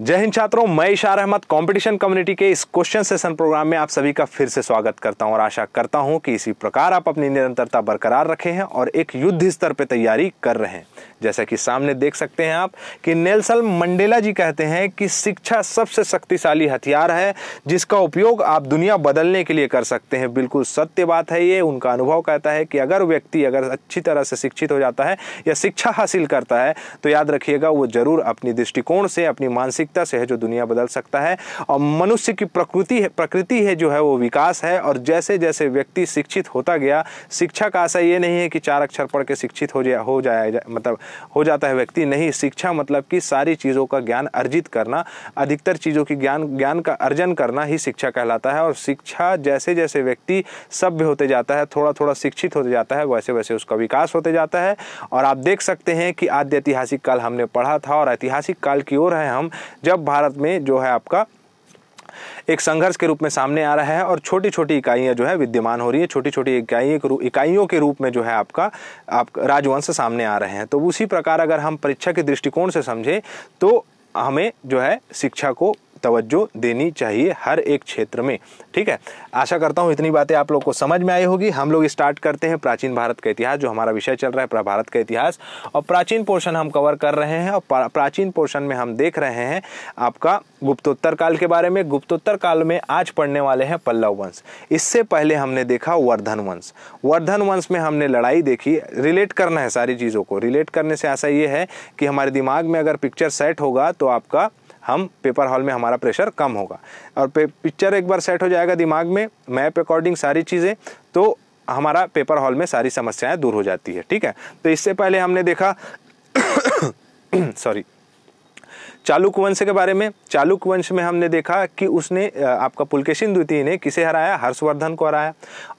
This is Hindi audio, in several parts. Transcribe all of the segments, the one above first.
जय हिंद छात्रों मैं इशार अहमद कंपटीशन कम्युनिटी के इस क्वेश्चन सेशन प्रोग्राम में आप सभी का फिर से स्वागत करता हूं और आशा करता हूं कि इसी प्रकार आप अपनी निरंतरता बरकरार रखे हैं और एक युद्ध स्तर पर तैयारी कर रहे हैं जैसा कि सामने देख सकते हैं आप कि नेल्सन मंडेला जी कहते हैं कि शिक्षा सबसे शक्तिशाली हथियार है जिसका उपयोग आप दुनिया बदलने के लिए कर सकते हैं बिल्कुल सत्य बात है ये उनका अनुभव कहता है कि अगर व्यक्ति अगर अच्छी तरह से शिक्षित हो जाता है या शिक्षा हासिल करता है तो याद रखिएगा वो जरूर अपनी दृष्टिकोण से अपनी मानसिकता से है जो दुनिया बदल सकता है और मनुष्य की प्रकृति है प्रकृति है जो है वो विकास है और जैसे जैसे व्यक्ति शिक्षित होता गया शिक्षा का आशा ये नहीं है कि चार अक्षर पढ़ के शिक्षित हो जाए हो जाए मतलब हो जाता है व्यक्ति नहीं शिक्षा मतलब कि सारी चीज़ों का ज्ञान अर्जित करना अधिकतर चीज़ों की ज्ञान ज्ञान का अर्जन करना ही शिक्षा कहलाता है और शिक्षा जैसे जैसे व्यक्ति सभ्य होते जाता है थोड़ा थोड़ा शिक्षित होते जाता है वैसे वैसे उसका विकास होते जाता है और आप देख सकते हैं कि आद्य ऐतिहासिक काल हमने पढ़ा था और ऐतिहासिक काल की ओर है हम जब भारत में जो है आपका एक संघर्ष के रूप में सामने आ रहा है और छोटी छोटी इकाइयाँ जो है विद्यमान हो रही है छोटी छोटी इकाइयों इकाइयों के रूप में जो है आपका आप राजवंश सामने आ रहे हैं तो उसी प्रकार अगर हम परीक्षा के दृष्टिकोण से समझें तो हमें जो है शिक्षा को तवज्जो देनी चाहिए हर एक क्षेत्र में ठीक है आशा करता हूँ इतनी बातें आप लोग को समझ में आई होगी हम लोग स्टार्ट करते हैं प्राचीन भारत का इतिहास जो हमारा विषय चल रहा है भारत का इतिहास और प्राचीन पोर्शन हम कवर कर रहे हैं और प्राचीन पोर्शन में हम देख रहे हैं आपका गुप्तोत्तर काल के बारे में गुप्तोत्तर काल में आज पढ़ने वाले हैं पल्लव वंश इससे पहले हमने देखा वर्धन वंश वर्धन वंश में हमने लड़ाई देखी रिलेट करना है सारी चीज़ों को रिलेट करने से ऐसा ये है कि हमारे दिमाग में अगर पिक्चर सेट होगा तो आपका हम पेपर हॉल में हमारा प्रेशर कम होगा और पिक्चर एक बार सेट हो जाएगा दिमाग में मैप अकॉर्डिंग सारी चीज़ें तो हमारा पेपर हॉल में सारी समस्याएं दूर हो जाती है ठीक है तो इससे पहले हमने देखा सॉरी चालुक वंश के बारे में चालुक वंश में हमने देखा कि उसने आपका पुलकेशिन द्वितीय ने किसे हराया हर्षवर्धन को हराया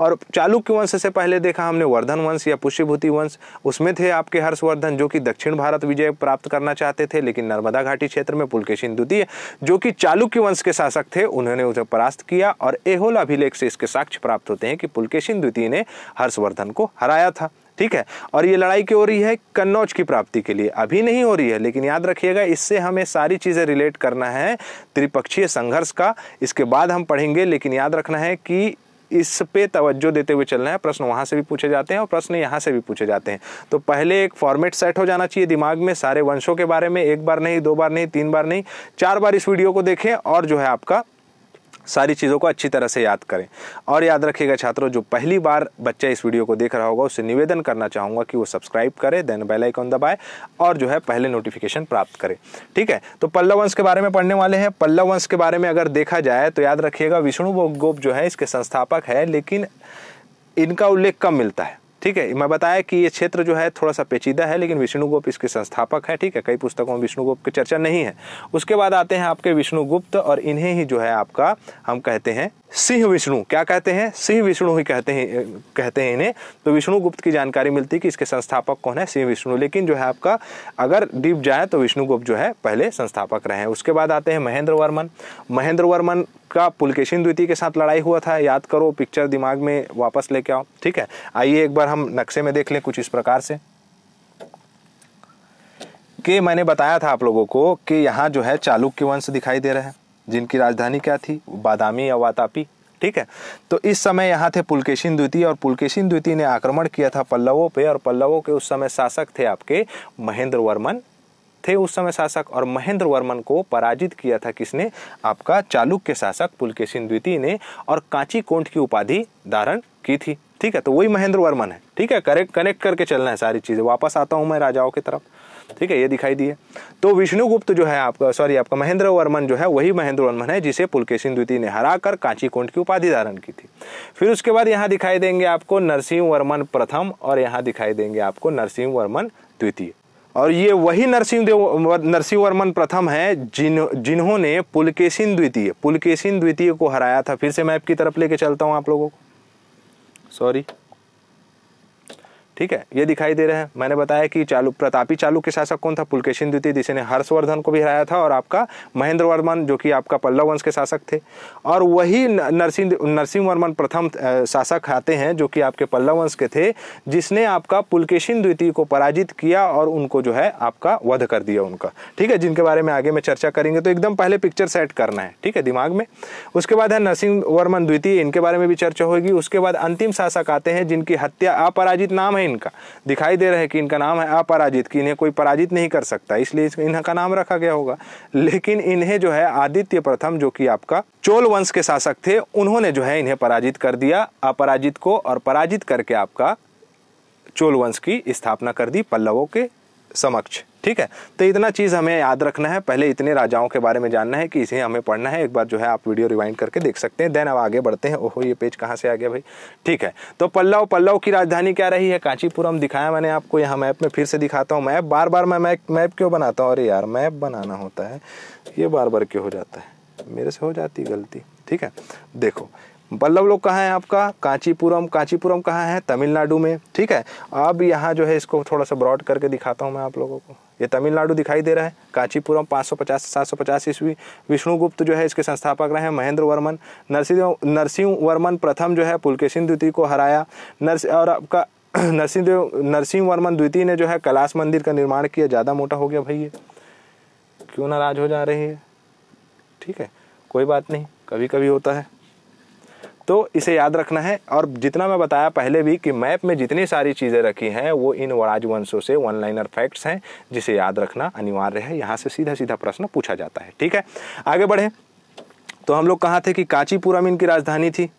और चालुक्य वंश से पहले देखा हमने वर्धन वंश या पुष्यभूति वंश उसमें थे आपके हर्षवर्धन जो कि दक्षिण भारत विजय प्राप्त करना चाहते थे लेकिन नर्मदा घाटी क्षेत्र में पुलकेशिन द्वितीय जो कि चालुक्य वंश के शासक थे उन्होंने उसे परास्त किया और एहोल अभिलेख से इसके साक्ष्य प्राप्त होते हैं कि पुलकेशिन द्वितीय ने हर्षवर्धन को हराया था ठीक है और ये लड़ाई क्यों हो रही है कन्नौज की प्राप्ति के लिए अभी नहीं हो रही है लेकिन याद रखिएगा इससे हमें सारी चीज़ें रिलेट करना है त्रिपक्षीय संघर्ष का इसके बाद हम पढ़ेंगे लेकिन याद रखना है कि इस पे तवज्जो देते हुए चलना है प्रश्न वहाँ से भी पूछे जाते हैं और प्रश्न यहाँ से भी पूछे जाते हैं तो पहले एक फॉर्मेट सेट हो जाना चाहिए दिमाग में सारे वंशों के बारे में एक बार नहीं दो बार नहीं तीन बार नहीं चार बार इस वीडियो को देखें और जो है आपका सारी चीज़ों को अच्छी तरह से याद करें और याद रखिएगा छात्रों जो पहली बार बच्चा इस वीडियो को देख रहा होगा उससे निवेदन करना चाहूँगा कि वो सब्सक्राइब करे देन बेल दबाए और जो है पहले नोटिफिकेशन प्राप्त करें ठीक है तो पल्लव वंश के बारे में पढ़ने वाले हैं पल्लव वंश के बारे में अगर देखा जाए तो याद रखिएगा विष्णु गोप जो है इसके संस्थापक है लेकिन इनका उल्लेख कम मिलता है ठीक है मैं बताया कि ये क्षेत्र जो है थोड़ा सा पेचीदा है लेकिन विष्णुगुप्त इसके संस्थापक है ठीक है कई पुस्तकों में विष्णुगुप्त की चर्चा नहीं है उसके बाद आते हैं आपके विष्णुगुप्त और इन्हें ही जो है आपका हम कहते हैं सिंह विष्णु क्या कहते हैं सिंह विष्णु ही कहते हैं कहते हैं इन्हें तो विष्णुगुप्त की जानकारी मिलती है कि इसके संस्थापक कौन है सिंह विष्णु लेकिन जो है आपका अगर डीप जाए तो विष्णुगुप्त जो है पहले संस्थापक रहे हैं उसके बाद आते हैं महेंद्र वर्मन महेंद्र वर्मन का पुलकेशिन द्वितीय के साथ लड़ाई हुआ था याद करो पिक्चर दिमाग में वापस लेके आओ ठीक है आइए एक बार हम नक्शे में देख लें कुछ इस प्रकार से कि मैंने बताया था आप लोगों को कि यहाँ जो है चालुक्य वंश दिखाई दे रहे हैं जिनकी राजधानी क्या थी बादामी या वातापी ठीक है तो इस समय यहाँ थे पुलकेशिन द्वितीय और पुलकेशिन द्वितीय ने आक्रमण किया था पल्लवों पे और पल्लवों के उस समय शासक थे आपके महेंद्र वर्मन थे उस समय शासक और महेंद्र वर्मन को पराजित किया था किसने आपका चालुक्य शासक पुलकेशिन द्वितीय ने और कांची कोंट की उपाधि धारण की थी ठीक है तो वही महेंद्र वर्मन है ठीक है करेक्ट कनेक्ट करके चलना है सारी चीज़ें वापस आता हूँ मैं राजाओं की तरफ ठीक है ये दिखाई दिए तो विष्णुगुप्त जो है आपका सॉरी आपका महेंद्र वर्मन जो है वही महेंद्र वर्मन है जिसे पुलकेशिन द्वितीय ने हरा कर कांची कोंट की उपाधि धारण की थी फिर उसके बाद यहाँ दिखाई देंगे आपको नरसिंह वर्मन प्रथम और यहाँ दिखाई देंगे आपको नरसिंह वर्मन द्वितीय और ये वही नरसिंहदेव नरसिंह वर्मन प्रथम है जिन जिन्होंने पुलकेशिन द्वितीय पुलकेशिन द्वितीय को हराया था फिर से मैप की तरफ लेके चलता हूँ आप लोगों को सॉरी ठीक है ये दिखाई दे रहा है मैंने बताया कि चालू प्रतापी चालू के शासक कौन था पुलकेशन द्वितीय जिसने हर्षवर्धन को भी हराया था और आपका महेंद्र वर्मन जो कि आपका पल्लव वंश के शासक थे और वही नरसिंह नरसिंह वर्मन प्रथम शासक आते हैं जो कि आपके पल्लव वंश के थे जिसने आपका पुलकेशन द्वितीय को पराजित किया और उनको जो है आपका वध कर दिया उनका ठीक है जिनके बारे में आगे में चर्चा करेंगे तो एकदम पहले पिक्चर सेट करना है ठीक है दिमाग में उसके बाद है नरसिंह वर्मन द्वितीय इनके बारे में भी चर्चा होगी उसके बाद अंतिम शासक आते हैं जिनकी हत्या अपराजित नाम है इनका दिखाई दे रहा है कि इनका नाम है अपराजित कि इन्हें कोई पराजित नहीं कर सकता इसलिए इनका नाम रखा गया होगा लेकिन इन्हें जो है आदित्य प्रथम जो कि आपका चोल वंश के शासक थे उन्होंने जो है इन्हें पराजित कर दिया अपराजित को और पराजित करके आपका चोल वंश की स्थापना कर दी पल्लवों के समक्ष ठीक है तो इतना चीज़ हमें याद रखना है पहले इतने राजाओं के बारे में जानना है कि इसे हमें पढ़ना है एक बार जो है आप वीडियो रिवाइंड करके देख सकते हैं देन अब आगे बढ़ते हैं ओहो ये पेज कहाँ से आ गया भाई ठीक है तो पल्लव पल्लव की राजधानी क्या रही है कांचीपुरम दिखाया मैंने आपको यहाँ मैप में फिर से दिखाता हूँ मैप बार बार मैं मैप मैप क्यों बनाता हूँ अरे यार मैप बनाना होता है ये बार बार क्यों हो जाता है मेरे से हो जाती गलती ठीक है देखो बल्लभ लोग कहाँ है आपका कांचीपुरम कांचीपुरम कहाँ है तमिलनाडु में ठीक है अब यहाँ जो है इसको थोड़ा सा ब्रॉड करके दिखाता हूँ मैं आप लोगों को ये तमिलनाडु दिखाई दे रहा है कांचीपुरम 550 सौ पचास ईस्वी विष्णुगुप्त जो है इसके संस्थापक रहे हैं महेंद्र वर्मन नरसिंह नरसिंह वर्मन प्रथम जो है पुलकेशिन द्वितीय को हराया नरस और आपका नरसिंहदेव नरसिंह वर्मन द्वितीय ने जो है कैलाश मंदिर का निर्माण किया ज़्यादा मोटा हो गया भाई ये क्यों नाराज हो जा रही है ठीक है कोई बात नहीं कभी कभी होता है तो इसे याद रखना है और जितना मैं बताया पहले भी कि मैप में जितनी सारी चीज़ें रखी हैं वो इन राजवंशों से वन लाइनर फैक्ट्स हैं जिसे याद रखना अनिवार्य है यहाँ से सीधा सीधा प्रश्न पूछा जाता है ठीक है आगे बढ़े तो हम लोग कहाँ थे कि कांचीपुरम इनकी राजधानी थी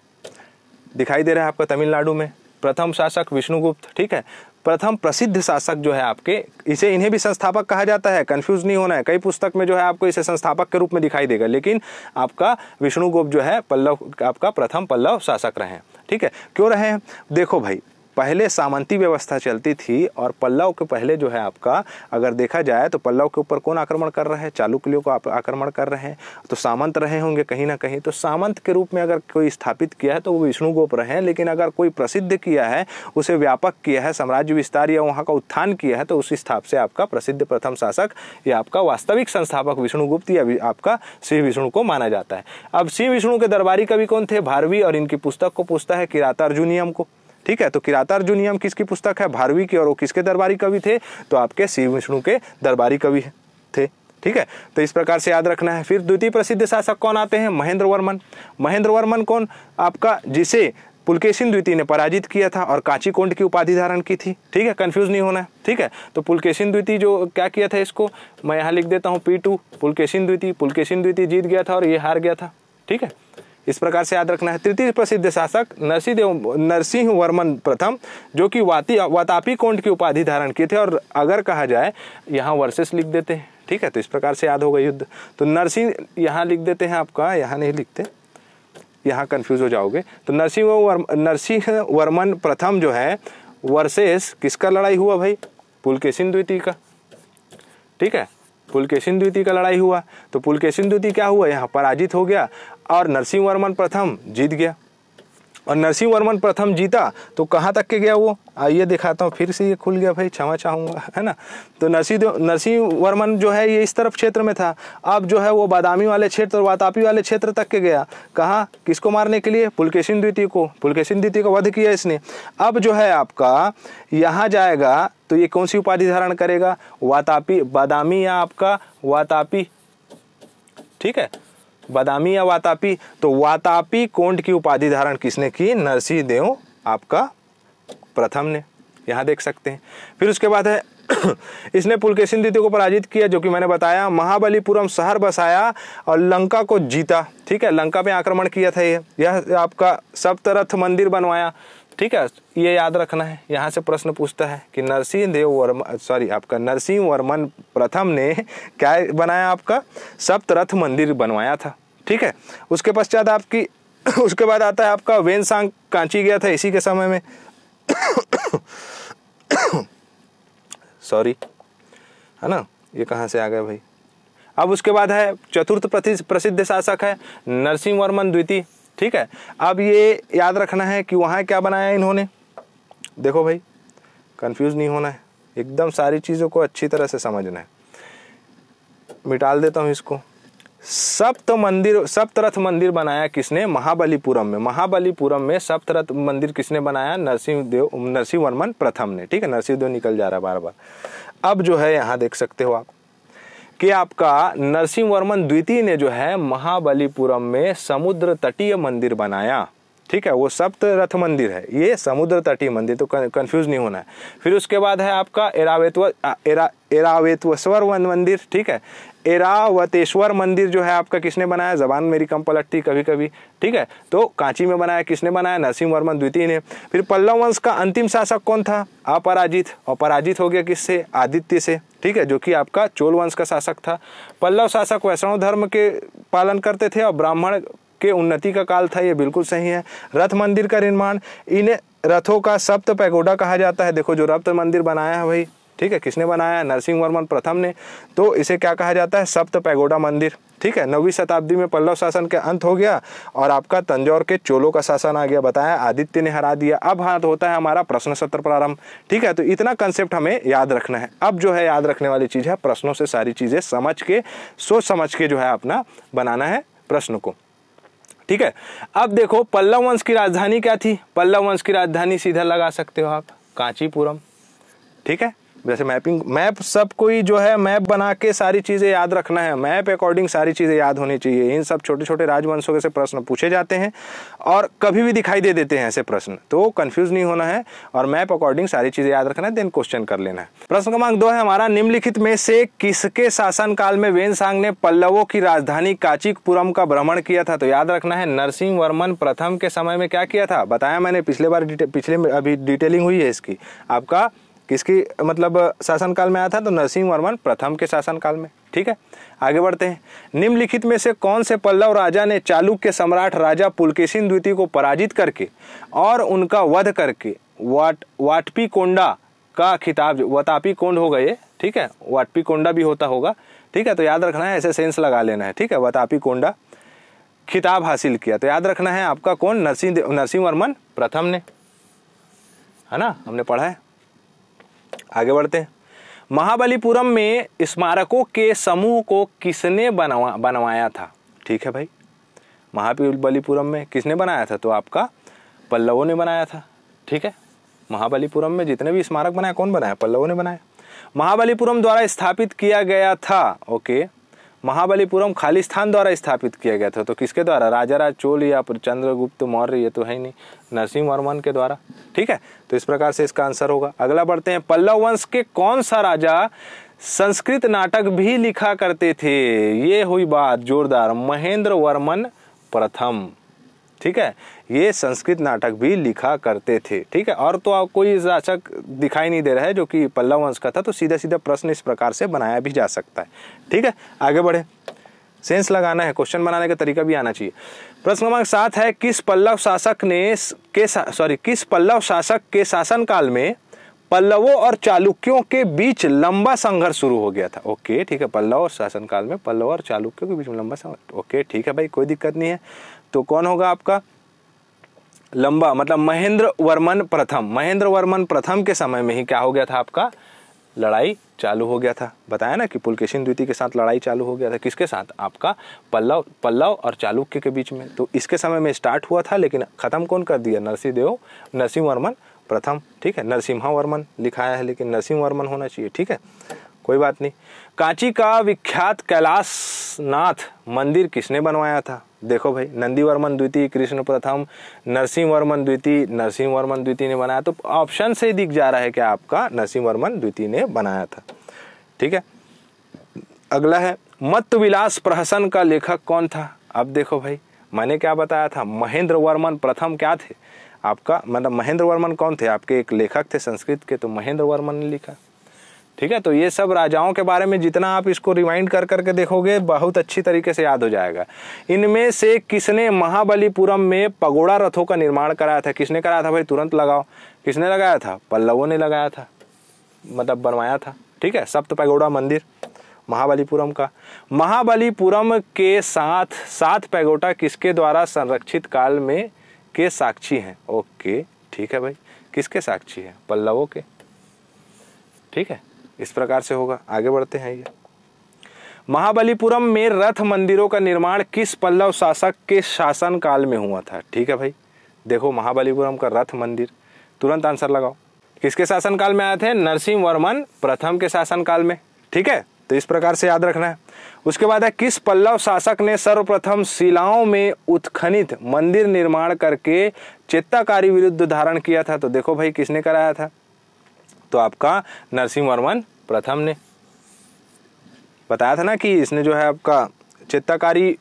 दिखाई दे रहा है आपका तमिलनाडु में प्रथम शासक विष्णुगुप्त ठीक है प्रथम प्रसिद्ध शासक जो है आपके इसे इन्हें भी संस्थापक कहा जाता है कंफ्यूज नहीं होना है कई पुस्तक में जो है आपको इसे संस्थापक के रूप में दिखाई देगा लेकिन आपका विष्णुगोप जो है पल्लव आपका प्रथम पल्लव शासक रहे हैं ठीक है क्यों रहे हैं देखो भाई पहले सामंती व्यवस्था चलती थी और पल्लव के पहले जो है आपका अगर देखा जाए तो पल्लव के ऊपर कौन आक्रमण कर रहा है चालुक्यों को आप आक्रमण कर रहे हैं तो सामंत रहे होंगे कहीं ना कहीं तो सामंत के रूप में अगर कोई स्थापित किया है तो वो विष्णुगोप रहे हैं लेकिन अगर कोई प्रसिद्ध किया है उसे व्यापक किया है साम्राज्य विस्तार या वहाँ का उत्थान किया है तो उस स्थाप से आपका प्रसिद्ध प्रथम शासक या आपका वास्तविक संस्थापक विष्णुगुप्त या आपका श्री विष्णु को माना जाता है अब श्री विष्णु के दरबारी कवि कौन थे भारवी और इनकी पुस्तक को पूछता है किरातार्जुनियम को ठीक है तो किराता नियम किसकी पुस्तक है भारवी की और वो किसके दरबारी कवि थे तो आपके शिव विष्णु के दरबारी कवि थे ठीक है तो इस प्रकार से याद रखना है फिर द्वितीय प्रसिद्ध शासक कौन आते हैं महेंद्र वर्मन महेंद्र वर्मन कौन आपका जिसे पुलकेशिन द्वितीय ने पराजित किया था और कांची कोंड की उपाधि धारण की थी ठीक है कंफ्यूज नहीं होना है ठीक है तो पुलकेशिन द्वितीय जो क्या किया था इसको मैं यहाँ लिख देता हूँ पी टू पुलकेशिन द्वितीय पुलकेशिन द्वितीय जीत गया था और ये हार गया था ठीक है इस प्रकार से याद रखना है तृतीय प्रसिद्ध शासक नरसिंहदेव नरसिंह वर्मन प्रथम जो कि वाती वातापी कोंड की उपाधि धारण किए थे और अगर कहा जाए यहाँ वर्सेस लिख देते हैं ठीक है तो इस प्रकार से याद होगा युद्ध तो नरसिंह यहाँ लिख देते हैं आपका यहाँ नहीं लिखते यहाँ कन्फ्यूज हो जाओगे तो नरसिंह वर्म नरसिंह वर्मन प्रथम जो है वर्सेस किसका लड़ाई हुआ भाई पुलकेशिन द्वितीय का ठीक है पुलकेशिन द्वितीय का लड़ाई हुआ तो पुलकेशिन द्वितीय क्या हुआ यहाँ पराजित हो गया और नरसिंह वर्मन प्रथम जीत गया और नरसिंह वर्मन प्रथम जीता तो कहाँ तक के गया वो आइए दिखाता हूँ फिर से ये खुल गया भाई क्षमा चाहूँगा है ना तो नरसिंह नरसिंह वर्मन जो है ये इस तरफ क्षेत्र में था अब जो है वो बादामी वाले क्षेत्र और वातापी वाले क्षेत्र तक के गया कहाँ किसको मारने के लिए पुलकेशन द्वितीय को पुलकेशन द्वितीय का वध किया इसने अब जो है आपका यहाँ जाएगा तो ये कौन सी उपाधि धारण करेगा वातापी बादामी या आपका वातापी ठीक है बदामी या वातापी तो वातापी कोंड की उपाधि धारण किसने की नरसिंह देव आपका प्रथम ने यहाँ देख सकते हैं फिर उसके बाद है इसने पुलकेशन द्वितीय को पराजित किया जो कि मैंने बताया महाबलीपुरम शहर बसाया और लंका को जीता ठीक है लंका पे आक्रमण किया था यह आपका सप्तरथ मंदिर बनवाया ठीक है ये याद रखना है यहाँ से प्रश्न पूछता है कि नरसिंह देव वर्मा सॉरी आपका नरसिंह वर्मन प्रथम ने क्या बनाया आपका सप्तरथ मंदिर बनवाया था ठीक है उसके पश्चात आपकी उसके बाद आता है आपका वेन सांग कांची गया था इसी के समय में सॉरी है ना ये कहाँ से आ गया भाई अब उसके बाद है चतुर्थ प्रसिद्ध शासक है नरसिंह वर्मन द्वितीय ठीक है अब ये याद रखना है कि वहाँ क्या बनाया इन्होंने देखो भाई कंफ्यूज नहीं होना है एकदम सारी चीज़ों को अच्छी तरह से समझना है मिटाल देता हूँ इसको सप्त मंदिर सप्तरथ मंदिर बनाया किसने महाबलीपुरम में महाबलीपुरम में सप्तरथ मंदिर किसने बनाया नरसिंह देव नरसिंह वर्मन प्रथम ने ठीक है नरसिंह देव निकल जा रहा है बार बार अब जो है यहाँ देख सकते हो आप कि आपका नरसिंह वर्मन द्वितीय ने जो है महाबलीपुरम में समुद्र तटीय मंदिर बनाया ठीक है वो सप्त रथ मंदिर है ये समुद्र तटीय मंदिर तो कंफ्यूज नहीं होना है फिर उसके बाद है आपका एरावेतव एरा एरावेतवस्वर वन मंदिर ठीक है एरावतेश्वर मंदिर जो है आपका किसने बनाया जबान मेरी कम पलटती कभी कभी ठीक है तो कांची में बनाया किसने बनाया नरसिंह वर्मन द्वितीय ने फिर पल्लव वंश का अंतिम शासक कौन था अपराजित और पराजित हो गया किससे आदित्य से ठीक है जो कि आपका चोल वंश का शासक था पल्लव शासक वैष्णव धर्म के पालन करते थे और ब्राह्मण के उन्नति का काल था ये बिल्कुल सही है रथ मंदिर का निर्माण इन्हें रथों का सप्त पैगोडा कहा जाता है देखो जो रप्त मंदिर बनाया है भाई ठीक है किसने बनाया नरसिंह वर्मन प्रथम ने तो इसे क्या कहा जाता है सप्त पैगोडा मंदिर ठीक है नौवीं शताब्दी में पल्लव शासन के अंत हो गया और आपका तंजौर के चोलों का शासन आ गया बताया आदित्य ने हरा दिया अब हाथ होता है हमारा प्रश्न सत्र प्रारंभ ठीक है तो इतना कंसेप्ट हमें याद रखना है अब जो है याद रखने वाली चीज़ है प्रश्नों से सारी चीज़ें समझ के सोच समझ के जो है अपना बनाना है प्रश्न को ठीक है अब देखो पल्लव वंश की राजधानी क्या थी पल्लव वंश की राजधानी सीधा लगा सकते हो आप कांचीपुरम ठीक है जैसे मैपिंग मैप सब कोई जो है मैप बना के सारी चीज़ें याद रखना है मैप अकॉर्डिंग सारी चीज़ें याद होनी चाहिए इन सब छोटे छोटे राजवंशों से प्रश्न पूछे जाते हैं और कभी भी दिखाई दे देते हैं ऐसे प्रश्न तो कन्फ्यूज नहीं होना है और मैप अकॉर्डिंग सारी चीज़ें याद रखना है देन क्वेश्चन कर लेना है प्रश्न क्रमांक दो है हमारा निम्नलिखित में से किसके शासन काल में वेन सांग ने पल्लवों की राजधानी काचिकपुरम का भ्रमण किया था तो याद रखना है नरसिंह वर्मन प्रथम के समय में क्या किया था बताया मैंने पिछले बार पिछले अभी डिटेलिंग हुई है इसकी आपका किसकी मतलब शासनकाल में आया था तो नरसिंह वर्मन प्रथम के शासनकाल में ठीक है आगे बढ़ते हैं निम्नलिखित में से कौन से पल्लव राजा ने चालुक्य सम्राट राजा पुलकेशिन द्वितीय को पराजित करके और उनका वध करके वाट वाटपी कोंडा का खिताब वतापी कोंड हो गए ठीक है वाटपी कोंडा भी होता होगा ठीक है तो याद रखना है ऐसे सेंस लगा लेना है ठीक है वतापी कोंडा खिताब हासिल किया तो याद रखना है आपका कौन नरसिंह नरसिंह वर्मन प्रथम ने है ना हमने पढ़ा है आगे बढ़ते हैं महाबलीपुरम में स्मारकों के समूह को किसने बनवा बनवाया था ठीक है भाई महाबलीपुरम में किसने बनाया था तो आपका पल्लवों ने बनाया था ठीक है महाबलीपुरम में जितने भी स्मारक बनाए कौन बनाया पल्लवों ने बनाया महाबलीपुरम द्वारा स्थापित किया गया था ओके महाबलीपुरम खालिस्थान द्वारा स्थापित किया गया था तो किसके द्वारा राजा राज चोल या चंद्रगुप्त मौर्य ये तो है ही नहीं नरसिंह वर्मन के द्वारा ठीक है तो इस प्रकार से इसका आंसर होगा अगला बढ़ते हैं पल्लव वंश के कौन सा राजा संस्कृत नाटक भी लिखा करते थे ये हुई बात जोरदार महेंद्र वर्मन प्रथम ठीक है ये संस्कृत नाटक भी लिखा करते थे ठीक है और तो कोई राचक दिखाई नहीं दे रहा है जो कि पल्लव वंश का था तो सीधा सीधा प्रश्न इस प्रकार से बनाया भी जा सकता है ठीक है आगे बढ़े सेंस लगाना है क्वेश्चन बनाने का तरीका भी आना चाहिए प्रश्न क्रमांक सात है किस पल्लव शासक ने के सॉरी किस पल्लव शासक के शासन काल में पल्लवों और चालुक्यों के बीच लंबा संघर्ष शुरू हो गया था ओके ठीक है पल्लव और काल में पल्लव और चालुक्यों के बीच में लंबा संघर्ष ओके ठीक है भाई कोई दिक्कत नहीं है तो कौन होगा आपका लंबा मतलब महेंद्र वर्मन प्रथम महेंद्र वर्मन प्रथम के समय में ही क्या हो गया था आपका लड़ाई चालू हो गया था बताया ना कि पुलकेशिन द्वितीय के साथ लड़ाई चालू हो गया था किसके साथ आपका पल्लव पल्लव और चालुक्य के बीच में तो इसके समय में स्टार्ट हुआ था लेकिन ख़त्म कौन कर दिया नरसिंहदेव नरसिंह वर्मन प्रथम ठीक है नरसिम्हा वर्मन लिखाया है लेकिन नरसिंह वर्मन होना चाहिए ठीक है कोई बात नहीं कांची का विख्यात कैलाश नाथ मंदिर किसने बनवाया था देखो भाई नंदी वर्मन द्वितीय कृष्ण प्रथम नरसिंह वर्मन द्वितीय नरसिंह वर्मन द्वितीय ने बनाया तो ऑप्शन से दिख जा रहा है क्या आपका नरसिंह वर्मन द्वितीय ने बनाया था ठीक है अगला है मत विलास प्रहसन का लेखक कौन था अब देखो भाई मैंने क्या बताया था महेंद्र वर्मन प्रथम क्या थे आपका मतलब महेंद्र वर्मन कौन थे आपके एक लेखक थे संस्कृत के तो महेंद्र वर्मन ने लिखा ठीक है तो ये सब राजाओं के बारे में जितना आप इसको रिमाइंड कर करके देखोगे बहुत अच्छी तरीके से याद हो जाएगा इनमें से किसने महाबलीपुरम में पगोड़ा रथों का निर्माण कराया था किसने कराया था भाई तुरंत लगाओ किसने लगाया था पल्लवों ने लगाया था मतलब बनवाया था ठीक है सप्त पैगोड़ा मंदिर महाबलीपुरम का महाबलीपुरम के साथ सात पैगोटा किसके द्वारा संरक्षित काल में के साक्षी हैं ओके ठीक है भाई किसके साक्षी हैं पल्लवों के ठीक है इस प्रकार से होगा आगे बढ़ते हैं ये महाबलीपुरम में रथ मंदिरों का निर्माण किस पल्लव शासक के शासन काल में हुआ था ठीक है भाई देखो महाबलीपुरम का रथ मंदिर तुरंत आंसर लगाओ किसके शासन काल में आए थे नरसिंह वर्मन प्रथम के शासन काल में ठीक है तो इस प्रकार से याद रखना है उसके बाद है किस पल्लव शासक ने सर्वप्रथम शिलाओं में उत्खनित मंदिर निर्माण करके चेताकारी विरुद्ध धारण किया था तो देखो भाई किसने कराया था तो आपका नरसिंह वर्मन प्रथम ने बताया था ना कि इसने जो है आपका चित्ताकारी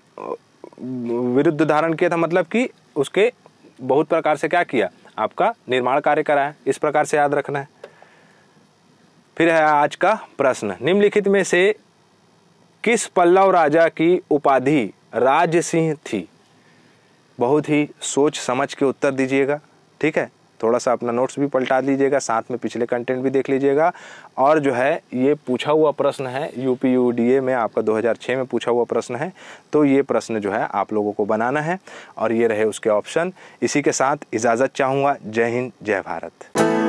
विरुद्ध धारण किया था मतलब कि उसके बहुत प्रकार से क्या किया आपका निर्माण कार्य कराया इस प्रकार से याद रखना है फिर है आज का प्रश्न निम्नलिखित में से किस पल्लव राजा की उपाधि राज सिंह थी बहुत ही सोच समझ के उत्तर दीजिएगा ठीक है थोड़ा सा अपना नोट्स भी पलटा दीजिएगा साथ में पिछले कंटेंट भी देख लीजिएगा और जो है ये पूछा हुआ प्रश्न है U P U D A में आपका 2006 में पूछा हुआ प्रश्न है तो ये प्रश्न जो है आप लोगों को बनाना है और ये रहे उसके ऑप्शन इसी के साथ इजाज़त चाहूँगा जय हिंद जय भारत